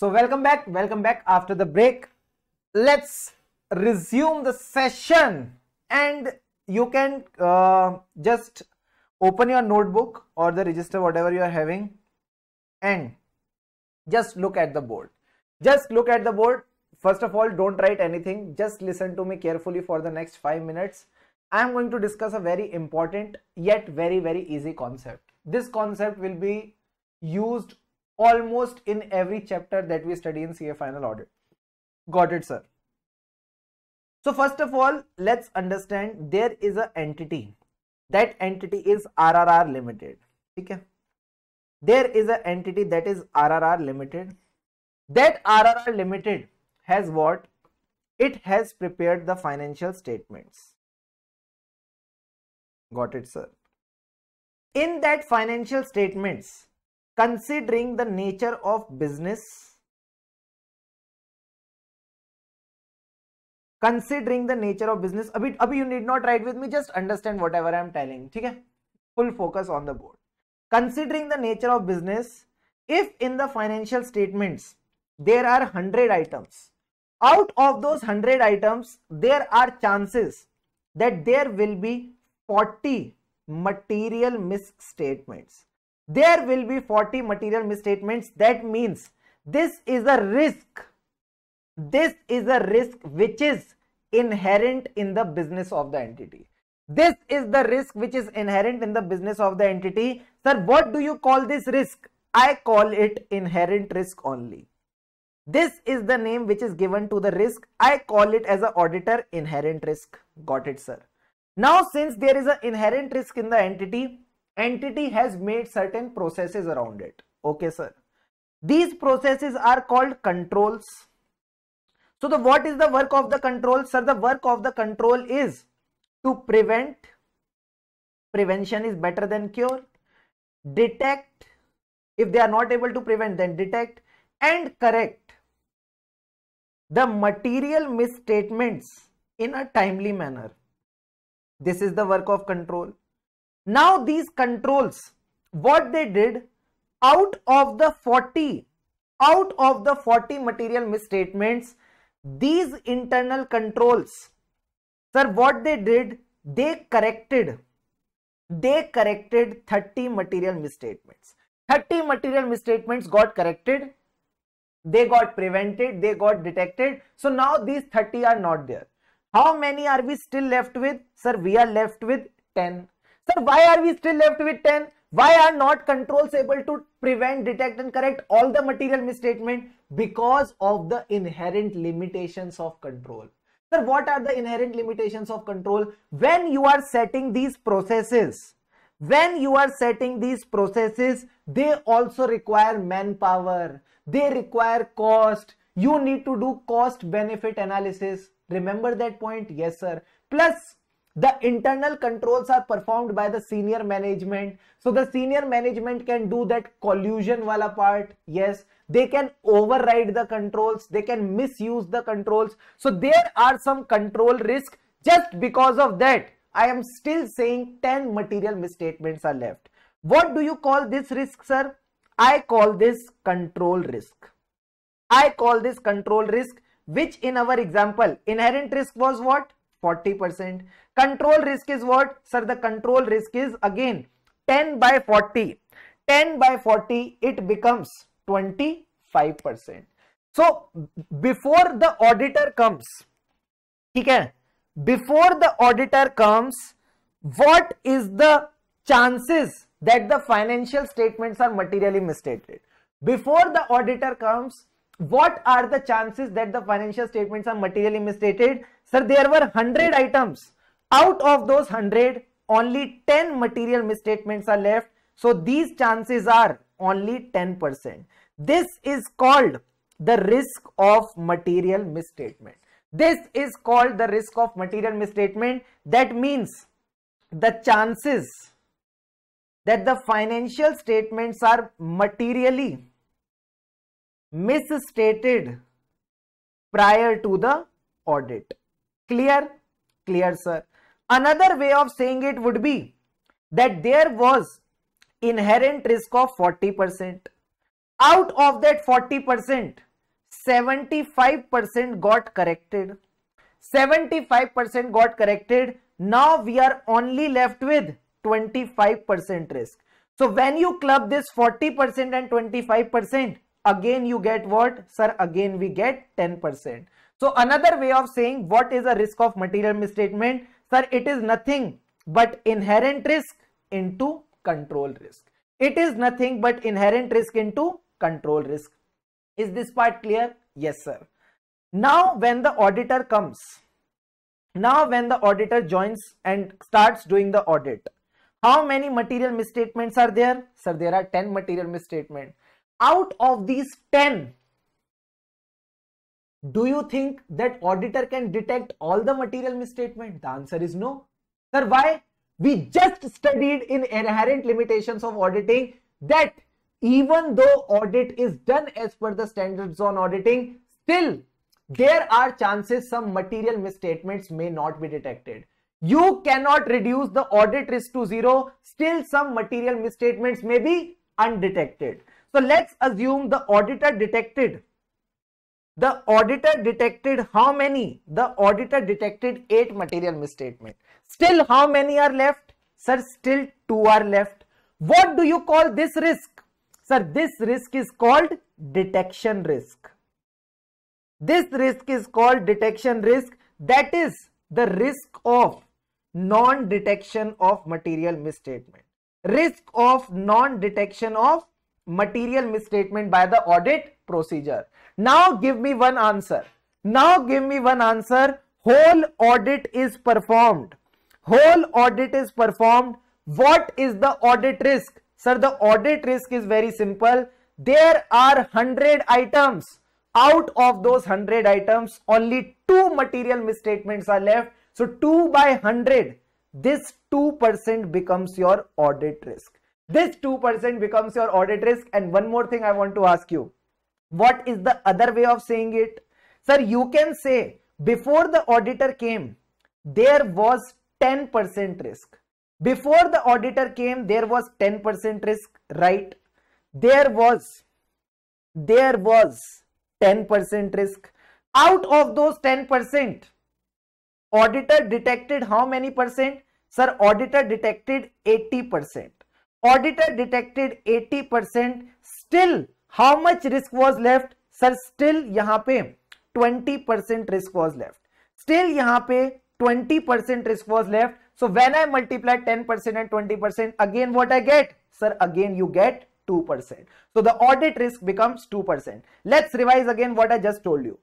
So welcome back, welcome back after the break. Let's resume the session and you can uh, just open your notebook or the register whatever you are having and just look at the board. Just look at the board. First of all, don't write anything. Just listen to me carefully for the next five minutes. I am going to discuss a very important yet very, very easy concept. This concept will be used almost in every chapter that we study in CA final audit. Got it, sir. So first of all, let's understand there is an entity. That entity is RRR Limited. Okay. There is an entity that is RRR Limited. That RRR Limited has what? It has prepared the financial statements. Got it, sir. In that financial statements, considering the nature of business considering the nature of business abhi abhi you need not write with me just understand whatever i am telling theek hai full focus on the board considering the nature of business if in the financial statements there are 100 items out of those 100 items there are chances that there will be 40 material misstatements there will be 40 material misstatements. That means this is a risk. This is a risk which is inherent in the business of the entity. This is the risk which is inherent in the business of the entity. Sir, what do you call this risk? I call it inherent risk only. This is the name which is given to the risk. I call it as an auditor inherent risk. Got it, sir. Now, since there is an inherent risk in the entity, entity has made certain processes around it. Okay, sir. These processes are called controls. So the what is the work of the control? Sir, the work of the control is to prevent. Prevention is better than cure. Detect. If they are not able to prevent, then detect and correct the material misstatements in a timely manner. This is the work of control. Now these controls, what they did out of the 40, out of the 40 material misstatements, these internal controls, sir, what they did, they corrected, they corrected 30 material misstatements. 30 material misstatements got corrected, they got prevented, they got detected. So now these 30 are not there. How many are we still left with? Sir, we are left with 10 Sir, why are we still left with 10? Why are not controls able to prevent, detect and correct all the material misstatement? Because of the inherent limitations of control. Sir, what are the inherent limitations of control? When you are setting these processes, when you are setting these processes, they also require manpower. They require cost. You need to do cost benefit analysis. Remember that point? Yes, sir. Plus, the internal controls are performed by the senior management so the senior management can do that collusion wala part yes they can override the controls they can misuse the controls so there are some control risk just because of that i am still saying 10 material misstatements are left what do you call this risk sir i call this control risk i call this control risk which in our example inherent risk was what 40 percent control risk is what sir the control risk is again 10 by 40 10 by 40 it becomes 25 percent so before the auditor comes ठीक है before the auditor comes what is the chances that the financial statement are materially misstated before the auditor comes what are the chances that the financial statements are materially misstated? Sir, there were 100 items. Out of those 100, only 10 material misstatements are left. So these chances are only 10%. This is called the risk of material misstatement. This is called the risk of material misstatement. That means the chances that the financial statements are materially misstated prior to the audit. Clear? Clear, sir. Another way of saying it would be that there was inherent risk of 40%. Out of that 40%, 75% got corrected. 75% got corrected. Now we are only left with 25% risk. So when you club this 40% and 25%, again you get what sir again we get 10% so another way of saying what is a risk of material misstatement sir it is nothing but inherent risk into control risk it is nothing but inherent risk into control risk is this part clear yes sir now when the auditor comes now when the auditor joins and starts doing the audit how many material misstatements are there sir there are 10 material misstatements out of these 10 do you think that auditor can detect all the material misstatement the answer is no sir why we just studied in inherent limitations of auditing that even though audit is done as per the standards on auditing still there are chances some material misstatements may not be detected you cannot reduce the audit risk to zero still some material misstatements may be undetected so let's assume the auditor detected. The auditor detected how many? The auditor detected 8 material misstatement. Still how many are left? Sir, still 2 are left. What do you call this risk? Sir, this risk is called detection risk. This risk is called detection risk. That is the risk of non-detection of material misstatement. Risk of non-detection of material misstatement by the audit procedure. Now give me one answer. Now give me one answer. Whole audit is performed. Whole audit is performed. What is the audit risk? Sir, the audit risk is very simple. There are 100 items. Out of those 100 items, only two material misstatements are left. So 2 by 100, this 2% becomes your audit risk. This 2% becomes your audit risk. And one more thing I want to ask you. What is the other way of saying it? Sir, you can say before the auditor came, there was 10% risk. Before the auditor came, there was 10% risk, right? There was, there was 10% risk. Out of those 10%, auditor detected how many percent? Sir, auditor detected 80% auditor detected 80% still how much risk was left sir? Still, यहां 20% percent risk was left. Still, still 20% percent risk was left. So when I multiply 10% percent and 20% percent again, what I get, sir? Again, you get 2%. So the audit risk becomes 2%. Let's revise again what I just told you.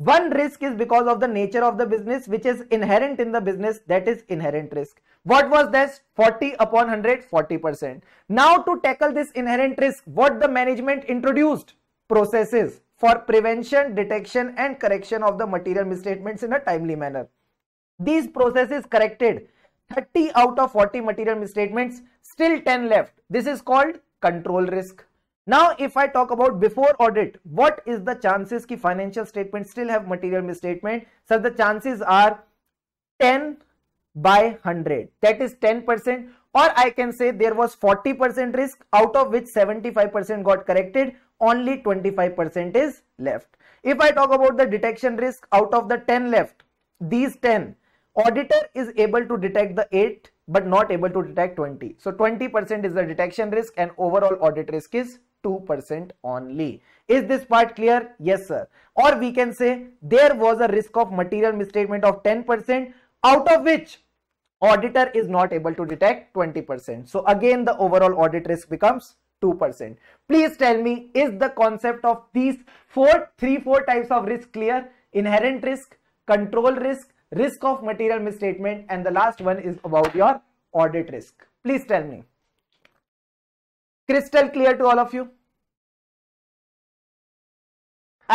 One risk is because of the nature of the business which is inherent in the business that is inherent risk. What was this? 40 upon 100, 40%. Now to tackle this inherent risk, what the management introduced? Processes for prevention, detection and correction of the material misstatements in a timely manner. These processes corrected 30 out of 40 material misstatements, still 10 left. This is called control risk. Now, if I talk about before audit, what is the chances ki financial statements still have material misstatement? So the chances are 10 by 100. That is 10% or I can say there was 40% risk out of which 75% got corrected. Only 25% is left. If I talk about the detection risk out of the 10 left, these 10, auditor is able to detect the 8 but not able to detect 20. So 20% is the detection risk and overall audit risk is 2% only. Is this part clear? Yes, sir. Or we can say there was a risk of material misstatement of 10% out of which auditor is not able to detect 20%. So again, the overall audit risk becomes 2%. Please tell me, is the concept of these four, three, four types of risk clear? Inherent risk, control risk, risk of material misstatement, and the last one is about your audit risk. Please tell me crystal clear to all of you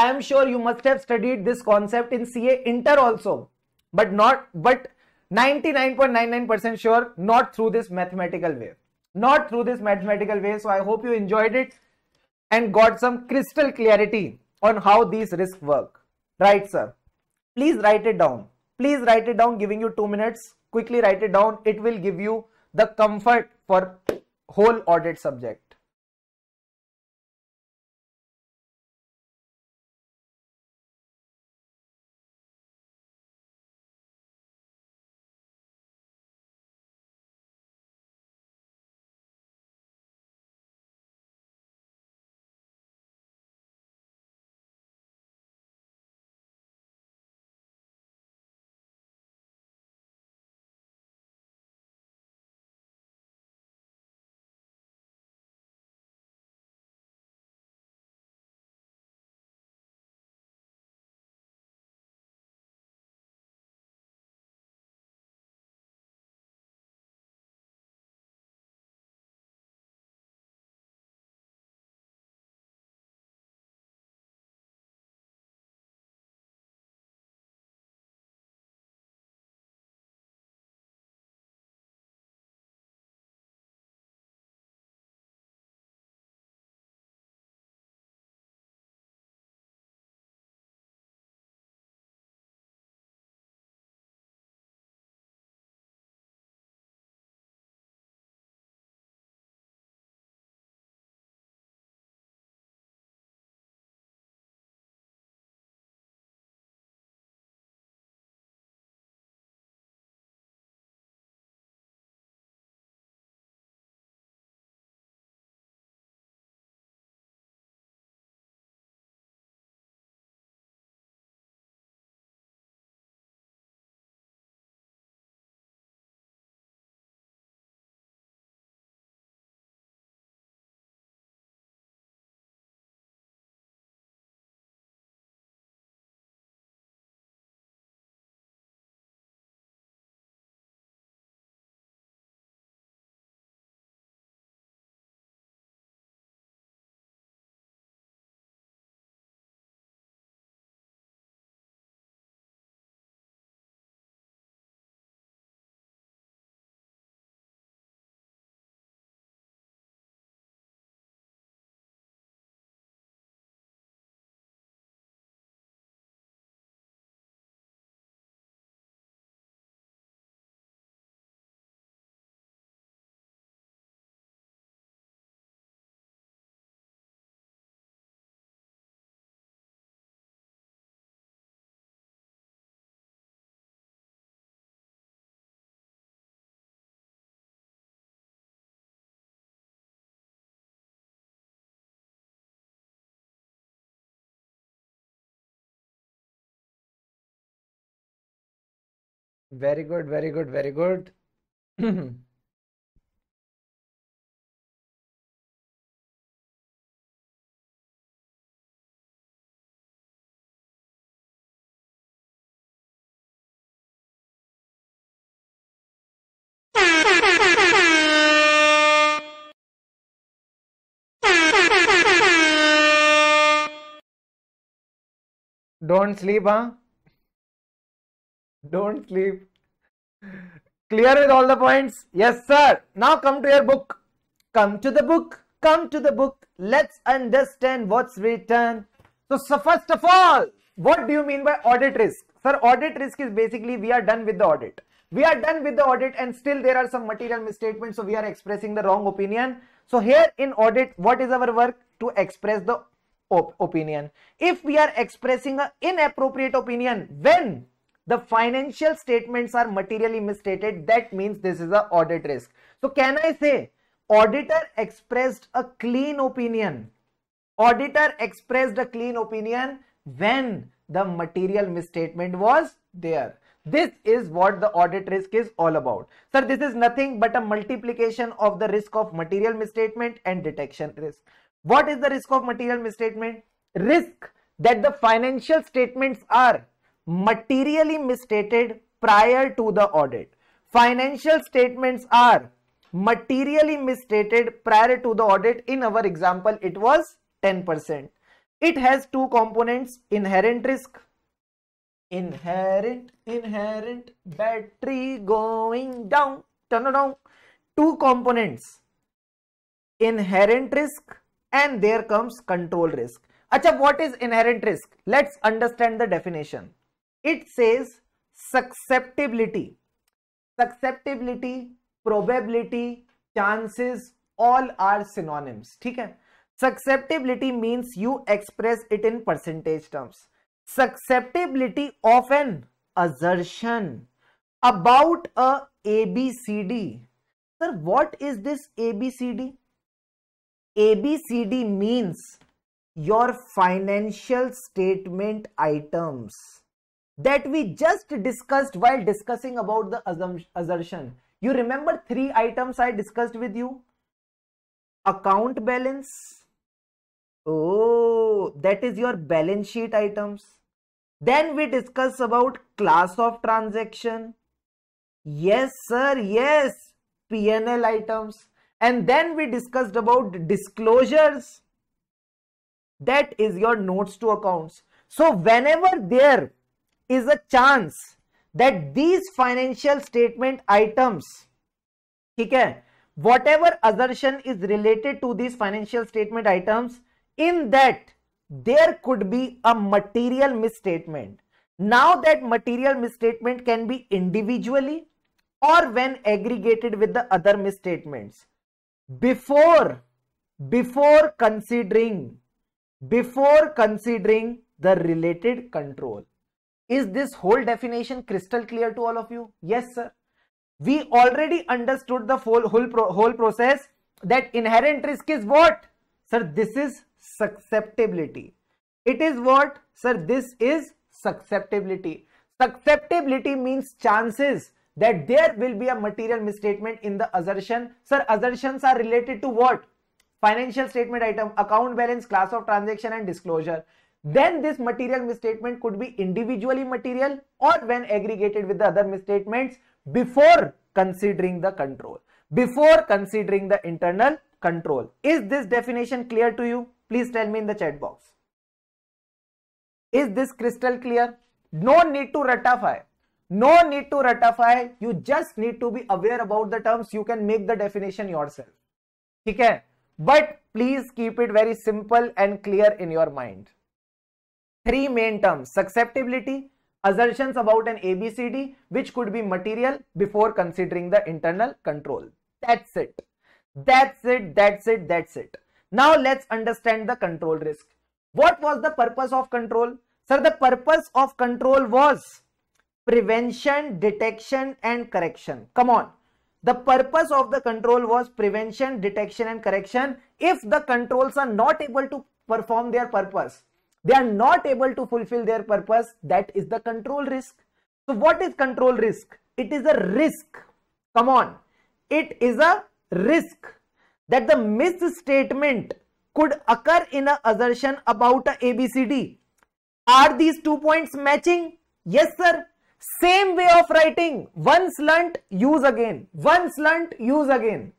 i am sure you must have studied this concept in ca inter also but not but 99.99% sure not through this mathematical way not through this mathematical way so i hope you enjoyed it and got some crystal clarity on how these risks work right sir please write it down please write it down giving you 2 minutes quickly write it down it will give you the comfort for whole audit subject Very good, very good, very good. Don't sleep, huh? Don't sleep. Clear with all the points? Yes, sir. Now come to your book. Come to the book. Come to the book. Let's understand what's written. So, so first of all, what do you mean by audit risk? Sir, audit risk is basically we are done with the audit. We are done with the audit and still there are some material misstatements. So we are expressing the wrong opinion. So here in audit, what is our work? To express the op opinion. If we are expressing an inappropriate opinion, when the financial statements are materially misstated that means this is a audit risk so can i say auditor expressed a clean opinion auditor expressed a clean opinion when the material misstatement was there this is what the audit risk is all about sir this is nothing but a multiplication of the risk of material misstatement and detection risk what is the risk of material misstatement risk that the financial statements are materially misstated prior to the audit. Financial statements are materially misstated prior to the audit. In our example, it was 10%. It has two components, inherent risk, inherent, inherent, battery going down, turn around, two components, inherent risk and there comes control risk. Acha, what is inherent risk? Let's understand the definition it says susceptibility. Susceptibility, probability, chances, all are synonyms. ठीक है? Susceptibility means you express it in percentage terms. Susceptibility of an assertion about a ABCD. Sir, what is this ABCD? ABCD means your financial statement items that we just discussed while discussing about the assertion. You remember three items I discussed with you? Account balance. Oh, that is your balance sheet items. Then we discuss about class of transaction. Yes, sir. Yes. PNL items. And then we discussed about disclosures. That is your notes to accounts. So whenever there is a chance that these financial statement items okay, whatever assertion is related to these financial statement items in that there could be a material misstatement now that material misstatement can be individually or when aggregated with the other misstatements before before considering before considering the related control is this whole definition crystal clear to all of you? Yes, sir. We already understood the whole, whole, pro, whole process that inherent risk is what? Sir, this is susceptibility. It is what? Sir, this is susceptibility. Susceptibility means chances that there will be a material misstatement in the assertion. Sir, assertions are related to what? Financial statement item, account balance, class of transaction and disclosure then this material misstatement could be individually material or when aggregated with the other misstatements before considering the control, before considering the internal control. Is this definition clear to you? Please tell me in the chat box. Is this crystal clear? No need to ratify. No need to ratify. You just need to be aware about the terms. You can make the definition yourself. Okay? But please keep it very simple and clear in your mind three main terms susceptibility, assertions about an ABCD which could be material before considering the internal control. That's it. That's it. That's it. That's it. Now let's understand the control risk. What was the purpose of control? Sir, the purpose of control was prevention, detection and correction. Come on. The purpose of the control was prevention, detection and correction. If the controls are not able to perform their purpose, they are not able to fulfill their purpose that is the control risk so what is control risk it is a risk come on it is a risk that the misstatement could occur in an assertion about a ABCD. Are these two points matching? Yes, sir. Same way of writing. Once learnt, use again. Once learnt, use again.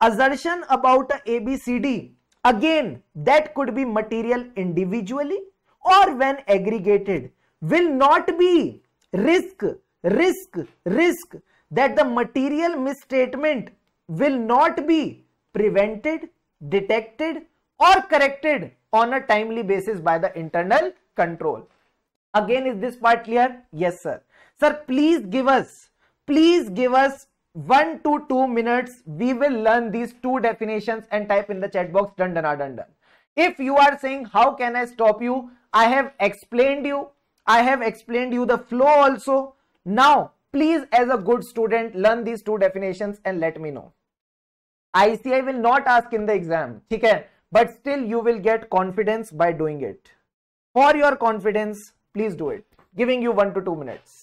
Assertion about a ABCD. Again, that could be material individually or when aggregated will not be risk, risk, risk that the material misstatement will not be prevented, detected or corrected on a timely basis by the internal control. Again, is this part clear? Yes, sir. Sir, please give us, please give us 1 to 2 minutes. We will learn these two definitions and type in the chat box dun dun dun dun. If you are saying how can I stop you, I have explained you. I have explained you the flow also. Now, please as a good student, learn these two definitions and let me know. ICI will not ask in the exam, okay? But still you will get confidence by doing it. For your confidence, please do it. Giving you one to two minutes.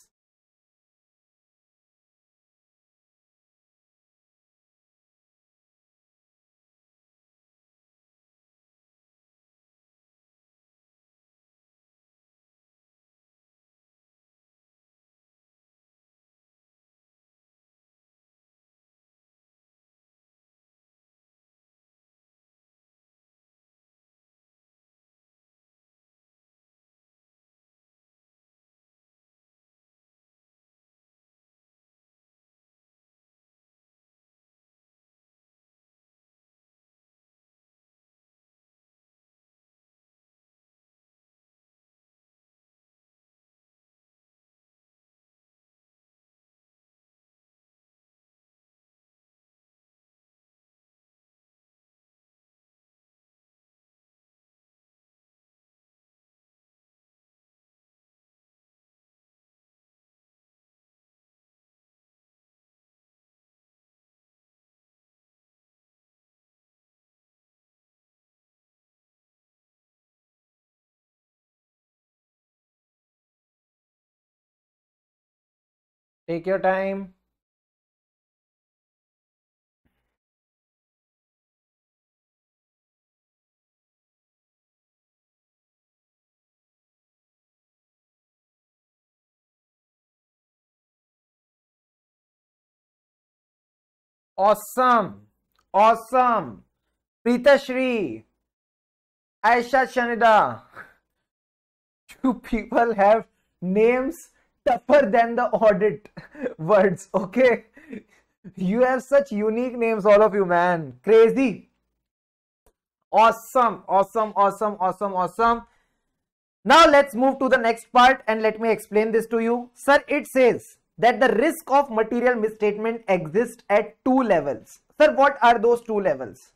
Take your time. Awesome. Awesome. Preeta Shri. Aisha Shanida. Two people have names tougher than the audit words, okay? You have such unique names, all of you, man. Crazy. Awesome, awesome, awesome, awesome, awesome. Now let's move to the next part and let me explain this to you. Sir, it says that the risk of material misstatement exists at two levels. Sir, what are those two levels?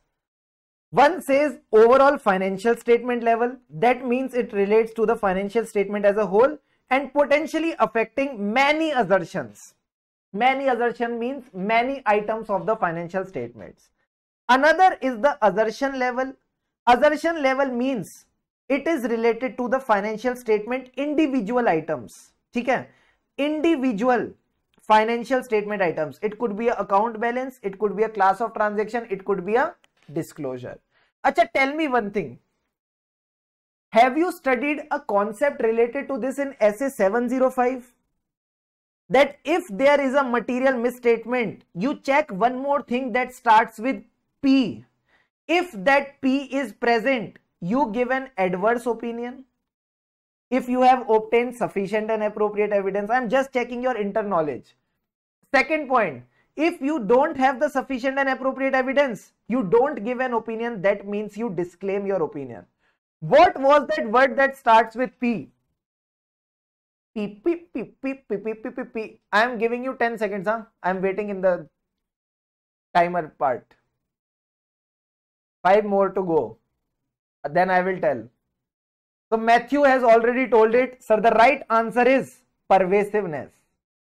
One says overall financial statement level. That means it relates to the financial statement as a whole and potentially affecting many assertions. Many assertion means many items of the financial statements. Another is the assertion level. Assertion level means it is related to the financial statement individual items. Okay, individual financial statement items. It could be an account balance, it could be a class of transaction, it could be a disclosure. अच्छा tell me one thing. Have you studied a concept related to this in SA 705? That if there is a material misstatement, you check one more thing that starts with P. If that P is present, you give an adverse opinion. If you have obtained sufficient and appropriate evidence, I am just checking your inter knowledge. Second point, if you don't have the sufficient and appropriate evidence, you don't give an opinion, that means you disclaim your opinion. What was that word that starts with P? P, P, P, P, P, P, P, P, P. I am giving you 10 seconds, huh? I am waiting in the timer part. 5 more to go. Then I will tell. So Matthew has already told it. Sir, the right answer is pervasiveness.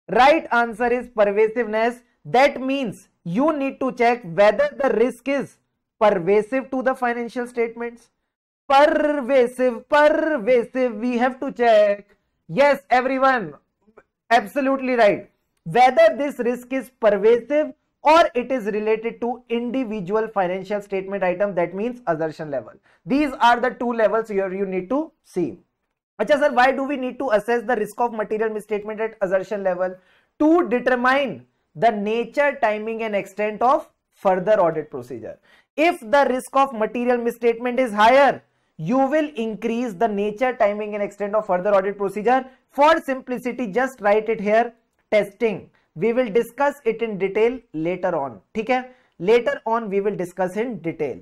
Right answer is pervasiveness. That means you need to check whether the risk is pervasive to the financial statements pervasive pervasive we have to check yes everyone absolutely right whether this risk is pervasive or it is related to individual financial statement item that means assertion level these are the two levels here you need to see Acha sir why do we need to assess the risk of material misstatement at assertion level to determine the nature timing and extent of further audit procedure if the risk of material misstatement is higher you will increase the nature, timing and extent of further audit procedure. For simplicity, just write it here, testing. We will discuss it in detail later on. Okay? Later on, we will discuss in detail.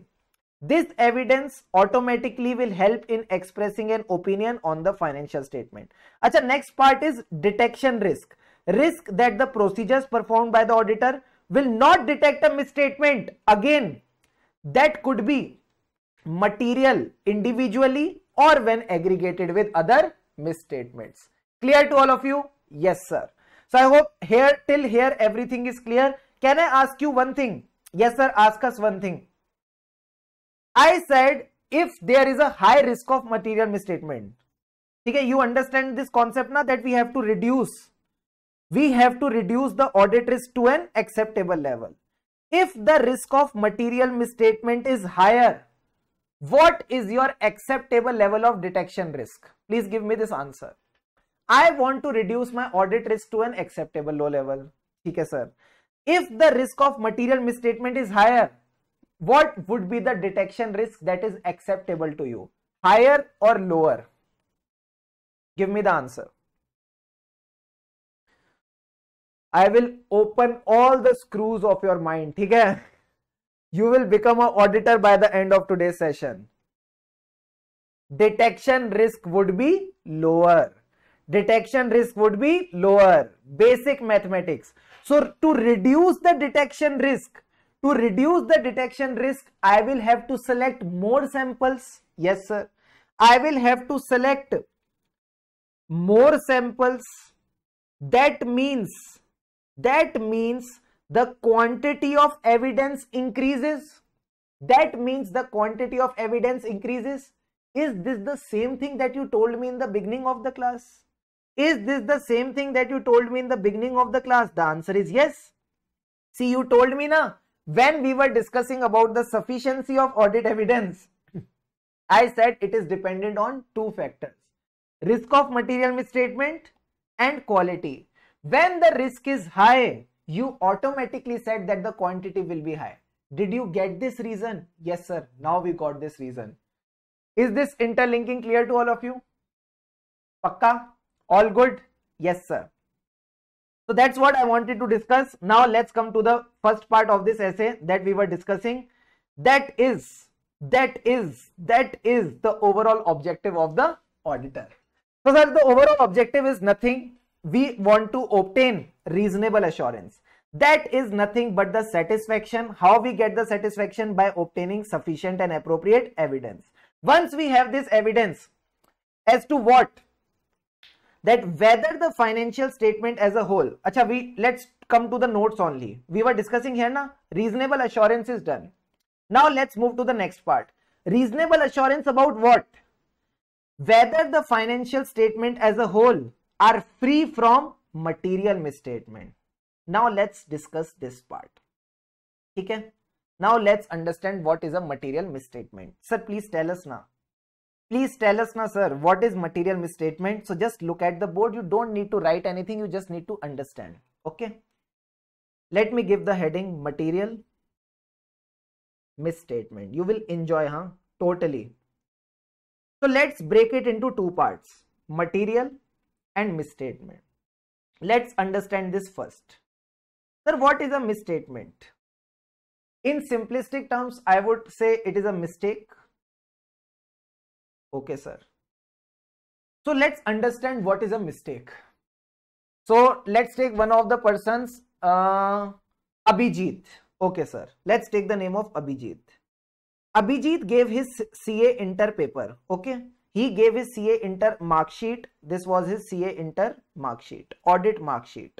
This evidence automatically will help in expressing an opinion on the financial statement. Achha, next part is detection risk. Risk that the procedures performed by the auditor will not detect a misstatement. Again, that could be material individually or when aggregated with other misstatements. Clear to all of you? Yes, sir. So I hope here till here everything is clear. Can I ask you one thing? Yes, sir. Ask us one thing. I said if there is a high risk of material misstatement. Okay, you understand this concept now that we have to reduce. We have to reduce the audit risk to an acceptable level. If the risk of material misstatement is higher, what is your acceptable level of detection risk please give me this answer i want to reduce my audit risk to an acceptable low level theek hai sir if the risk of material misstatement is higher what would be the detection risk that is acceptable to you higher or lower give me the answer i will open all the screws of your mind theek hai You will become an auditor by the end of today's session. Detection risk would be lower. Detection risk would be lower. Basic mathematics. So to reduce the detection risk, to reduce the detection risk, I will have to select more samples. Yes, sir. I will have to select more samples. That means, that means the quantity of evidence increases that means the quantity of evidence increases is this the same thing that you told me in the beginning of the class is this the same thing that you told me in the beginning of the class the answer is yes see you told me na when we were discussing about the sufficiency of audit evidence i said it is dependent on two factors risk of material misstatement and quality when the risk is high you automatically said that the quantity will be high. Did you get this reason? Yes, sir. Now we got this reason. Is this interlinking clear to all of you? Pakka? All good? Yes, sir. So that's what I wanted to discuss. Now let's come to the first part of this essay that we were discussing. That is, that is, that is the overall objective of the auditor. So that the overall objective is nothing. We want to obtain reasonable assurance. That is nothing but the satisfaction. How we get the satisfaction? By obtaining sufficient and appropriate evidence. Once we have this evidence as to what? That whether the financial statement as a whole. Acha, we let's come to the notes only. We were discussing here na reasonable assurance is done. Now let's move to the next part. Reasonable assurance about what? Whether the financial statement as a whole are free from material misstatement now let's discuss this part okay now let's understand what is a material misstatement sir please tell us now please tell us now sir what is material misstatement so just look at the board you don't need to write anything you just need to understand okay let me give the heading material misstatement you will enjoy huh totally so let's break it into two parts material and misstatement let's understand this first Sir, what is a misstatement? In simplistic terms, I would say it is a mistake. Okay, sir. So let's understand what is a mistake. So let's take one of the persons, uh, Abhijit. Okay, sir. Let's take the name of Abhijit. Abhijit gave his CA inter paper. Okay. He gave his CA inter mark sheet. This was his CA inter mark sheet, audit mark sheet.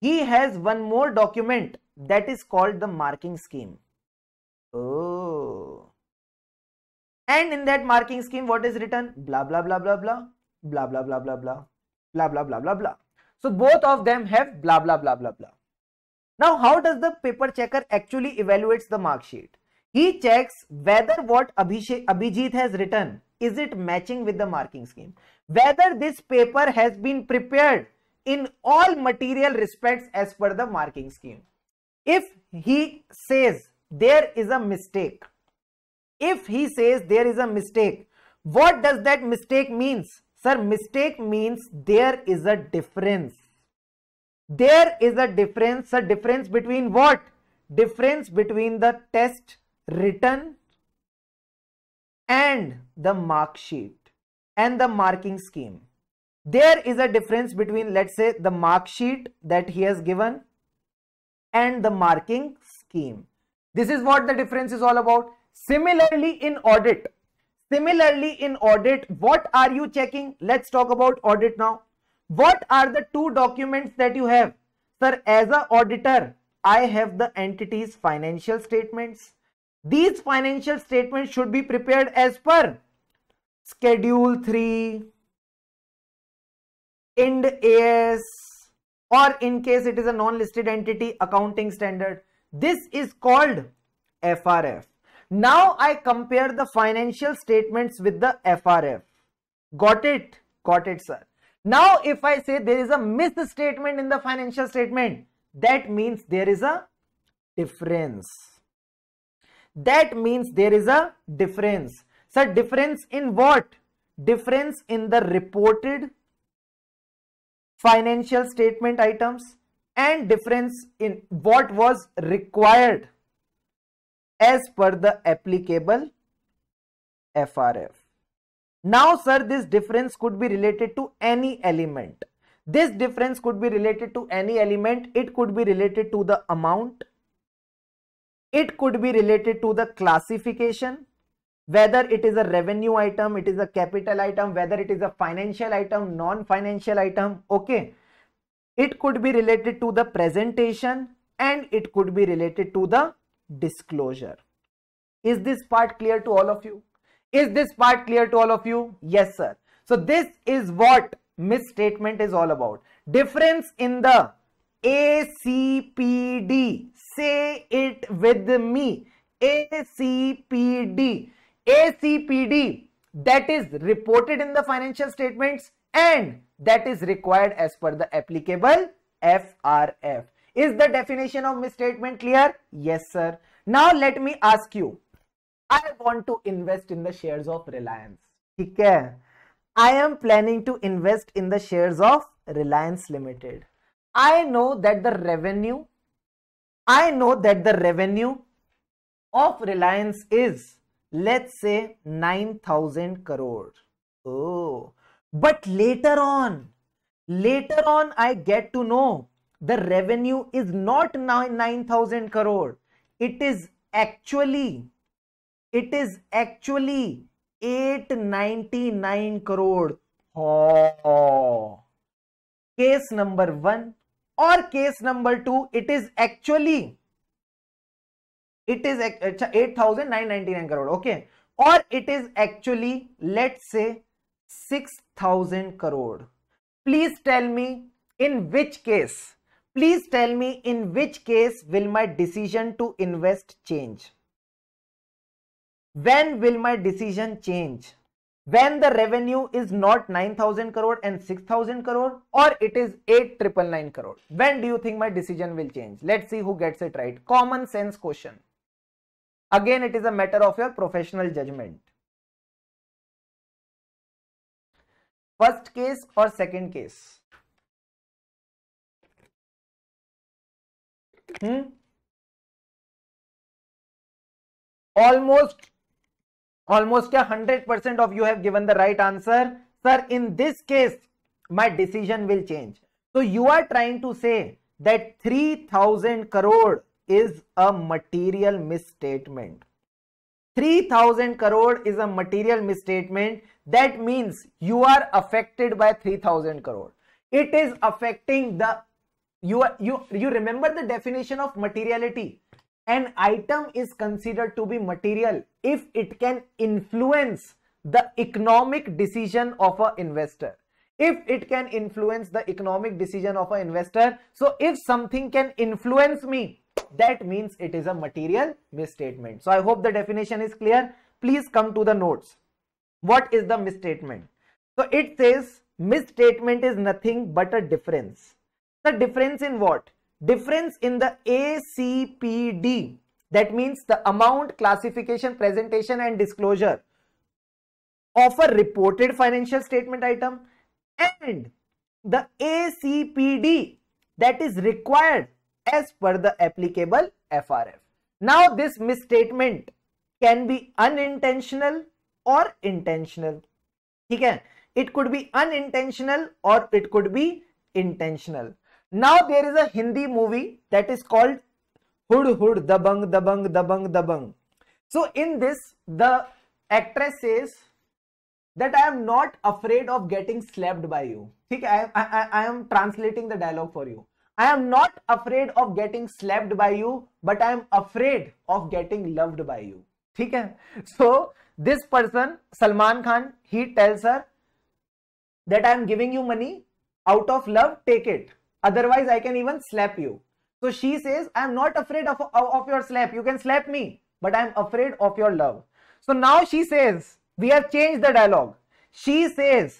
he has one more document that is called the marking scheme. Oh. And in that marking scheme, what is written? Blah, blah, blah, blah, blah, blah, blah, blah, blah, blah, blah, blah, blah, blah, blah. So both of them have blah, blah, blah, blah, blah. Now, how does the paper checker actually evaluates the mark sheet? He checks whether what Abhijit has written, is it matching with the marking scheme? Whether this paper has been prepared in all material respects as per the marking scheme. If he says there is a mistake, if he says there is a mistake, what does that mistake means? Sir, mistake means there is a difference. There is a difference, a difference between what? Difference between the test written and the mark sheet and the marking scheme there is a difference between let's say the mark sheet that he has given and the marking scheme. This is what the difference is all about. Similarly in audit, similarly in audit, what are you checking? Let's talk about audit now. What are the two documents that you have? Sir, as a auditor, I have the entity's financial statements. These financial statements should be prepared as per Schedule 3, Ind AS or in case it is a non-listed entity accounting standard. This is called FRF. Now I compare the financial statements with the FRF. Got it? Got it, sir. Now if I say there is a misstatement in the financial statement, that means there is a difference. That means there is a difference. Sir, difference in what? Difference in the reported financial statement items and difference in what was required as per the applicable FRF. Now sir this difference could be related to any element. This difference could be related to any element. It could be related to the amount. It could be related to the classification whether it is a revenue item, it is a capital item, whether it is a financial item, non-financial item, okay. It could be related to the presentation and it could be related to the disclosure. Is this part clear to all of you? Is this part clear to all of you? Yes, sir. So this is what misstatement is all about. Difference in the ACPD. Say it with me. ACPD ACPD that is reported in the financial statements and that is required as per the applicable FRF. Is the definition of misstatement clear? Yes, sir. Now let me ask you. I want to invest in the shares of Reliance. Okay. I am planning to invest in the shares of Reliance Limited. I know that the revenue, I know that the revenue of Reliance is let's say 9000 crore oh but later on later on i get to know the revenue is not 9000 crore it is actually it is actually 899 crore oh case number 1 or case number 2 it is actually it is 8999 crore okay or it is actually let's say 6000 crore please tell me in which case please tell me in which case will my decision to invest change when will my decision change when the revenue is not 9000 crore and 6000 crore or it is 8999 crore when do you think my decision will change let's see who gets it right common sense question Again, it is a matter of your professional judgment. First case or second case? Hmm? Almost, almost a hundred percent of you have given the right answer. Sir, in this case, my decision will change. So you are trying to say that 3000 crore is a material misstatement. 3000 crore is a material misstatement. That means you are affected by 3000 crore. It is affecting the, you, are, you, you remember the definition of materiality. An item is considered to be material if it can influence the economic decision of an investor if it can influence the economic decision of an investor. So if something can influence me, that means it is a material misstatement. So I hope the definition is clear. Please come to the notes. What is the misstatement? So it says misstatement is nothing but a difference. The difference in what? Difference in the ACPD. That means the amount, classification, presentation and disclosure of a reported financial statement item and the ACPD that is required as per the applicable FRF. Now this misstatement can be unintentional or intentional. Okay? It could be unintentional or it could be intentional. Now there is a Hindi movie that is called Da Hud Dabang Dabang Dabang Dabang. So in this the actress says that I am not afraid of getting slapped by you. Okay? I, I, I am translating the dialogue for you. I am not afraid of getting slapped by you, but I am afraid of getting loved by you. ठीक है So this person, Salman Khan, he tells her that I am giving you money out of love take it otherwise i can even slap you so she says i'm not afraid of, of, your slap you can slap me but i'm afraid of your love so now she says we have changed the dialogue she says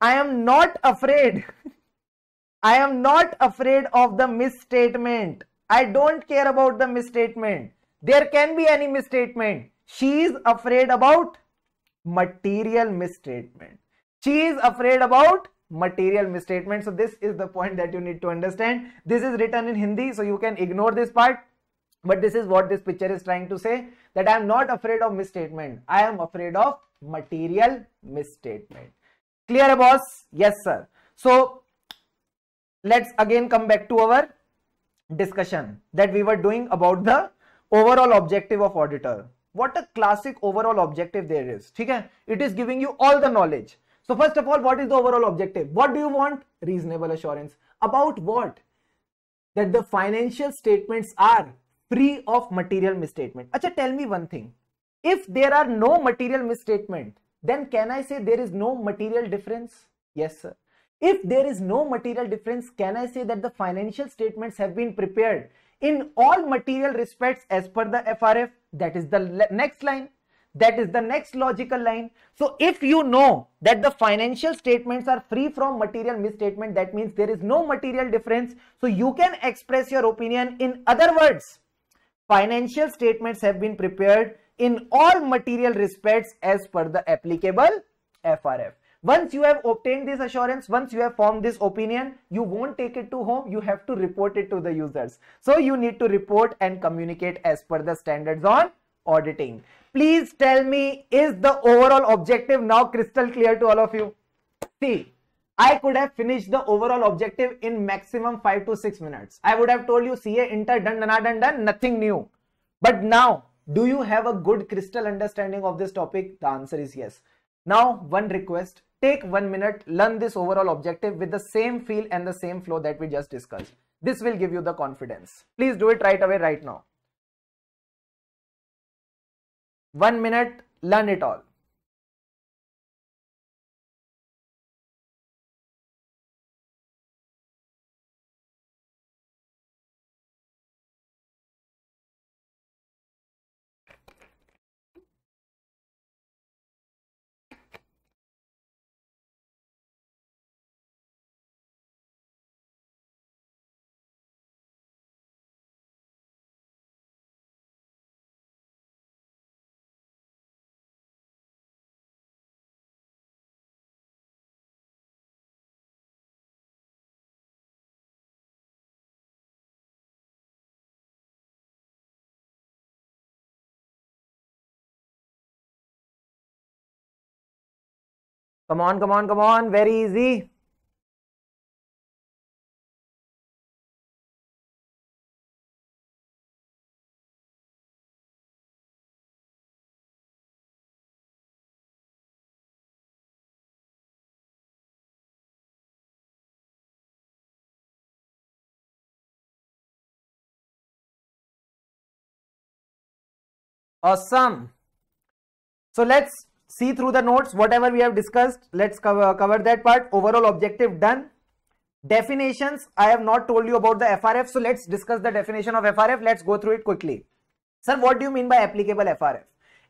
i am not afraid I am not afraid of the misstatement. I don't care about the misstatement. There can be any misstatement. She is afraid about material misstatement. She is afraid about material misstatement. So this is the point that you need to understand. This is written in Hindi, so you can ignore this part. But this is what this picture is trying to say that I am not afraid of misstatement. I am afraid of material misstatement. Clear, boss? Yes, sir. So let's again come back to our discussion that we were doing about the overall objective of auditor what a classic overall objective there is okay it is giving you all the knowledge so first of all what is the overall objective what do you want reasonable assurance about what that the financial statements are free of material misstatement acha tell me one thing if there are no material misstatement then can i say there is no material difference yes sir if there is no material difference, can I say that the financial statements have been prepared in all material respects as per the FRF? That is the next line. That is the next logical line. So if you know that the financial statements are free from material misstatement, that means there is no material difference. So you can express your opinion. In other words, financial statements have been prepared in all material respects as per the applicable FRF. Once you have obtained this assurance, once you have formed this opinion, you won't take it to home. You have to report it to the users. So you need to report and communicate as per the standards on auditing. Please tell me, is the overall objective now crystal clear to all of you? See, I could have finished the overall objective in maximum 5 to 6 minutes. I would have told you CA inter done done done done nothing new. But now do you have a good crystal understanding of this topic? The answer is yes. Now one request take one minute, learn this overall objective with the same feel and the same flow that we just discussed. This will give you the confidence. Please do it right away right now. One minute, learn it all. come on come on come on very easy awesome so let's see through the notes whatever we have discussed let's cover, cover that part overall objective done definitions i have not told you about the frf so let's discuss the definition of frf let's go through it quickly sir what do you mean by applicable frf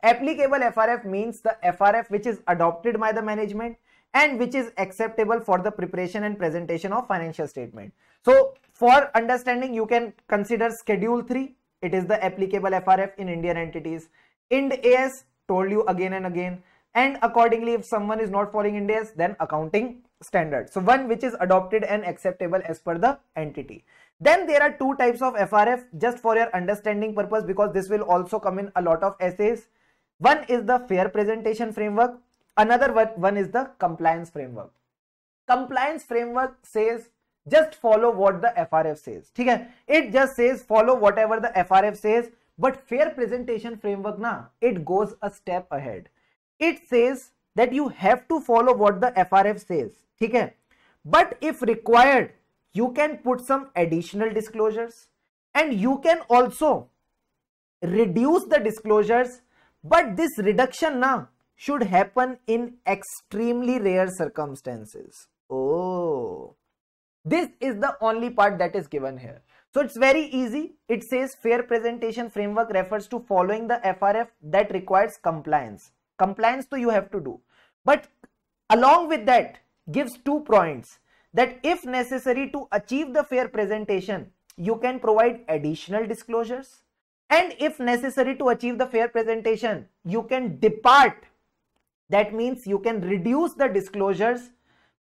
applicable frf means the frf which is adopted by the management and which is acceptable for the preparation and presentation of financial statement so for understanding you can consider schedule 3 it is the applicable frf in indian entities ind as told you again and again and accordingly if someone is not following India's then accounting standard. So one which is adopted and acceptable as per the entity. Then there are two types of FRF just for your understanding purpose because this will also come in a lot of essays. One is the fair presentation framework. Another one, one is the compliance framework. Compliance framework says just follow what the FRF says. Okay? It just says follow whatever the FRF says. But fair presentation framework, na, it goes a step ahead it says that you have to follow what the FRF says. ठीक है but if required you can put some additional disclosures and you can also reduce the disclosures but this reduction na should happen in extremely rare circumstances oh this is the only part that is given here so it's very easy. It says fair presentation framework refers to following the FRF that requires compliance compliance to you have to do but along with that gives two points that if necessary to achieve the fair presentation you can provide additional disclosures and if necessary to achieve the fair presentation you can depart that means you can reduce the disclosures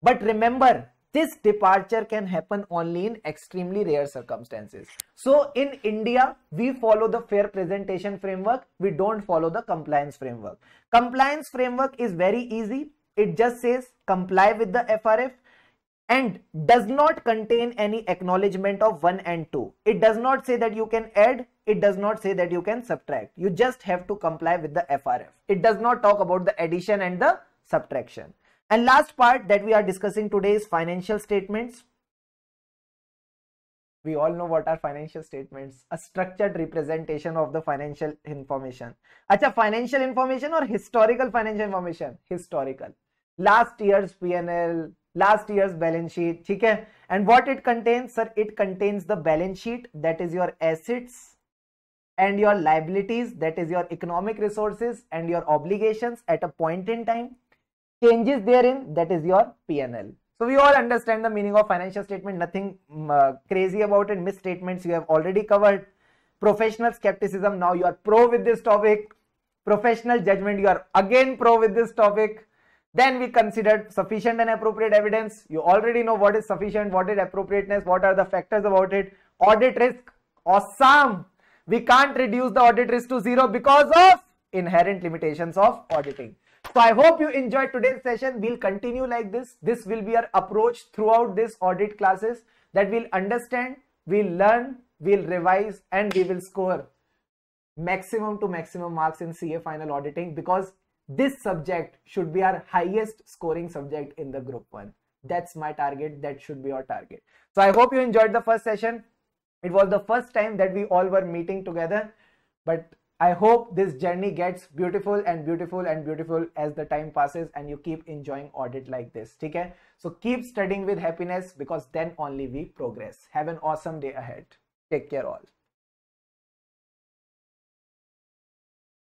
but remember this departure can happen only in extremely rare circumstances. So in India, we follow the fair presentation framework. We don't follow the compliance framework. Compliance framework is very easy. It just says comply with the FRF and does not contain any acknowledgement of 1 and 2. It does not say that you can add, it does not say that you can subtract. You just have to comply with the FRF. It does not talk about the addition and the subtraction. And last part that we are discussing today is financial statements. We all know what are financial statements, a structured representation of the financial information. Acha, financial information or historical financial information? Historical. Last year's P&L, last year's balance sheet, ठीक है? And what it contains, sir? It contains the balance sheet, that is your assets, and your liabilities that is your economic resources and your obligations at a point in time changes therein that is your PNL. So we all understand the meaning of financial statement nothing mm, uh, crazy about it misstatements you have already covered professional skepticism now you are pro with this topic professional judgment you are again pro with this topic then we considered sufficient and appropriate evidence you already know what is sufficient what is appropriateness what are the factors about it audit risk awesome we can't reduce the audit risk to zero because of inherent limitations of auditing so I hope you enjoyed today's session. We'll continue like this. This will be our approach throughout this audit classes that we'll understand, we'll learn, we'll revise and we will score maximum to maximum marks in CA final auditing because this subject should be our highest scoring subject in the group one. That's my target. That should be your target. So I hope you enjoyed the first session. It was the first time that we all were meeting together, but I hope this journey gets beautiful and beautiful and beautiful as the time passes and you keep enjoying audit like this. Okay? So keep studying with happiness because then only we progress. Have an awesome day ahead. Take care all.